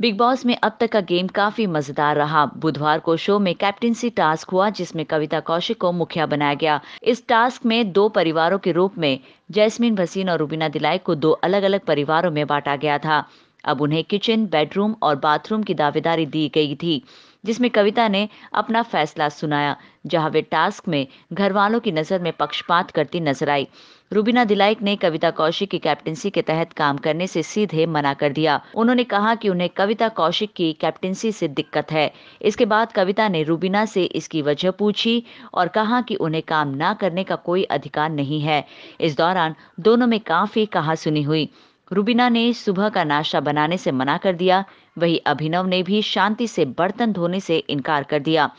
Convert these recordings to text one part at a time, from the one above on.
big boss में अब तक का गेम काफी मजेदार रहा बुधवार को शो में कैप्टेंसी टास्क हुआ जिसमें कविता कौशिक को मुखिया बनाया गया इस टास्क में दो परिवारों के रूप में जैस्मिन भसीन और रूबीना दिलाई को दो अलग अलग परिवारों में बांटा गया था अब उन्हें किचन बेडरूम और बाथरूम की दावेदारी दी गई थी जिसमें कविता ने अपना फैसला सुनाया जहां वे टास्क में घर वालों की नज़र में पक्षपात करती नजर आई रूबीना दिलाइक ने कविता कौशिक की कैप्टनसी के तहत काम करने से सीधे मना कर दिया उन्होंने कहा कि उन्हें कविता कौशिक की कैप्टनसी से दिक्कत है इसके बाद कविता ने रूबीना से इसकी वजह पूछी और कहा कि उन्हें काम ना करने का कोई अधिकार नहीं है इस दौरान दोनों में काफी कहा सुनी हुई रुबीना ने सुबह का नाश्ता बनाने से मना कर दिया वही अभिनव ने भी शांति से बर्तन धोने से इनकार कर दिया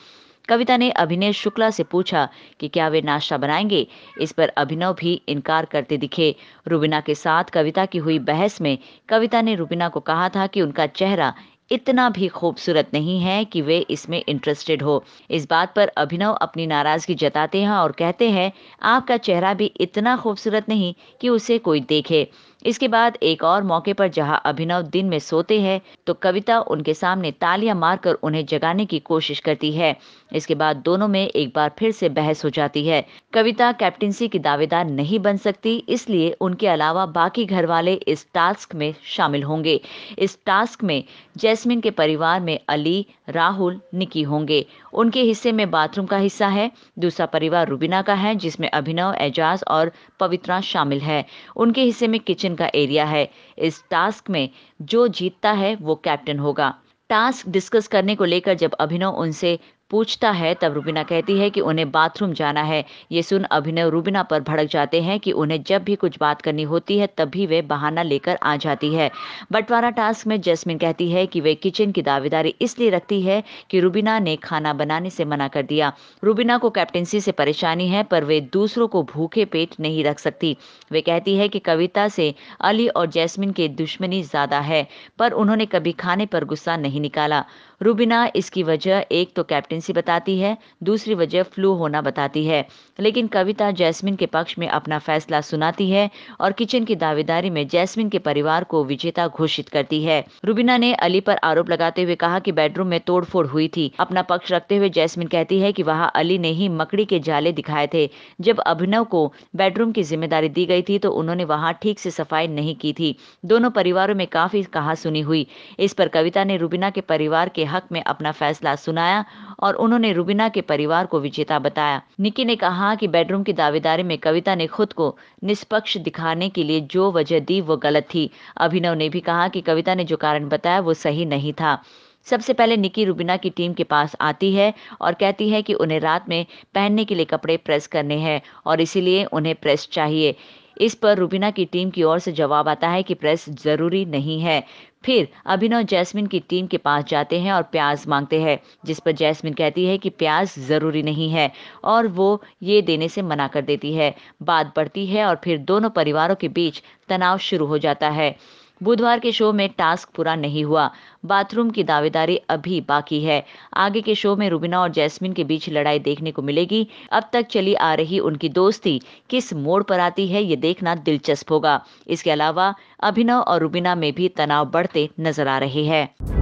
कविता ने अभिनय शुक्ला से पूछा कि क्या वे नाश्ता बनाएंगे इस पर अभिनव भी इनकार करते दिखे रुबीना के साथ कविता की हुई बहस में कविता ने रुबीना को कहा था कि उनका चेहरा इतना भी खूबसूरत नहीं है कि वे इसमें इंटरेस्टेड हो इस बात पर अभिनव अपनी नाराजगी जताते हैं और कहते हैं आपका चेहरा भी इतना खूबसूरत नहीं कि उसे कोई देखे इसके बाद एक और मौके पर जहां अभिनव दिन में सोते हैं तो कविता उनके सामने तालियां मारकर उन्हें जगाने की कोशिश करती है इसके बाद दोनों में एक बार फिर से बहस हो जाती है कविता कैप्टनसी की दावेदार नहीं बन सकती इसलिए उनके अलावा बाकी घर वाले इस टास्क में शामिल होंगे इस टास्क में जैस्मिन के परिवार में अली राहुल निकी होंगे उनके हिस्से में बाथरूम का हिस्सा है दूसरा परिवार रुबीना का है जिसमें अभिनव एजाज और पवित्रा शामिल है उनके हिस्से में किचन डिसीजन का एरिया है इस टास्क में जो जीतता है वो कैप्टन होगा टास्क डिस्कस करने को लेकर जब अभिनव उनसे पूछता है तब रूबीना कहती है कि उन्हें बाथरूम जाना है ये सुन अभिनव रूबीना पर भड़क जाते हैं कि उन्हें जब भी कुछ बात करनी होती है तभी वे बहाना लेकर आ जाती है बंटवारा टास्क में जैस्मिन कहती है कि वे किचन की दावेदारी इसलिए रखती है कि रूबीना ने खाना बनाने से मना कर दिया रूबीना को कैप्टेंसी से परेशानी है पर वे दूसरों को भूखे पेट नहीं रख सकती वे कहती है कि कविता से अली और जैस्मिन की दुश्मनी ज्यादा है पर उन्होंने कभी खाने पर गुस्सा नहीं निकाला रूबिना इसकी वजह एक तो कैप्टनसी बताती है दूसरी वजह फ्लू होना बताती है लेकिन कविता जैस्मिन के पक्ष में अपना फैसला सुनाती है और किचन की दावेदारी में जैस्मिन के परिवार को विजेता घोषित करती है रूबिना ने अली पर आरोप लगाते हुए कहा कि बेडरूम में तोड़फोड़ हुई थी अपना पक्ष रखते हुए जैस्मिन कहती है कि वहां अली ने ही मकड़ी के जाले दिखाए थे जब अभिनव को बेडरूम की जिम्मेदारी दी गई थी तो उन्होंने वहां ठीक से सफाई नहीं की थी दोनों परिवारों में काफी कहा सुनी हुई इस पर कविता ने रूबिना के परिवार के हक में अपना फैसला सुनाया और उन्होंने रुबीना के परिवार को विजेता बताया निकी ने कहा कि बेडरूम की दावेदारी में कविता ने खुद को निष्पक्ष दिखाने के लिए जो वजह दी वो गलत थी अभिनव ने भी कहा कि कविता ने जो कारण बताया वो सही नहीं था सबसे पहले निकी रुबिना की टीम के पास आती है और कहती है कि उन्हें रात में पहनने के लिए कपड़े प्रेस करने हैं और इसीलिए उन्हें प्रेस चाहिए इस पर रुबिना की टीम की ओर से जवाब आता है कि प्रेस ज़रूरी नहीं है फिर अभिनव जैस्मिन की टीम के पास जाते हैं और प्याज मांगते हैं जिस पर जैस्मिन कहती है कि प्याज ज़रूरी नहीं है और वो ये देने से मना कर देती है बात बढ़ती है और फिर दोनों परिवारों के बीच तनाव शुरू हो जाता है बुधवार के शो में टास्क पूरा नहीं हुआ बाथरूम की दावेदारी अभी बाकी है आगे के शो में रुबिना और जैस्मिन के बीच लड़ाई देखने को मिलेगी अब तक चली आ रही उनकी दोस्ती किस मोड़ पर आती है ये देखना दिलचस्प होगा इसके अलावा अभिनव और रुबिना में भी तनाव बढ़ते नजर आ रहे हैं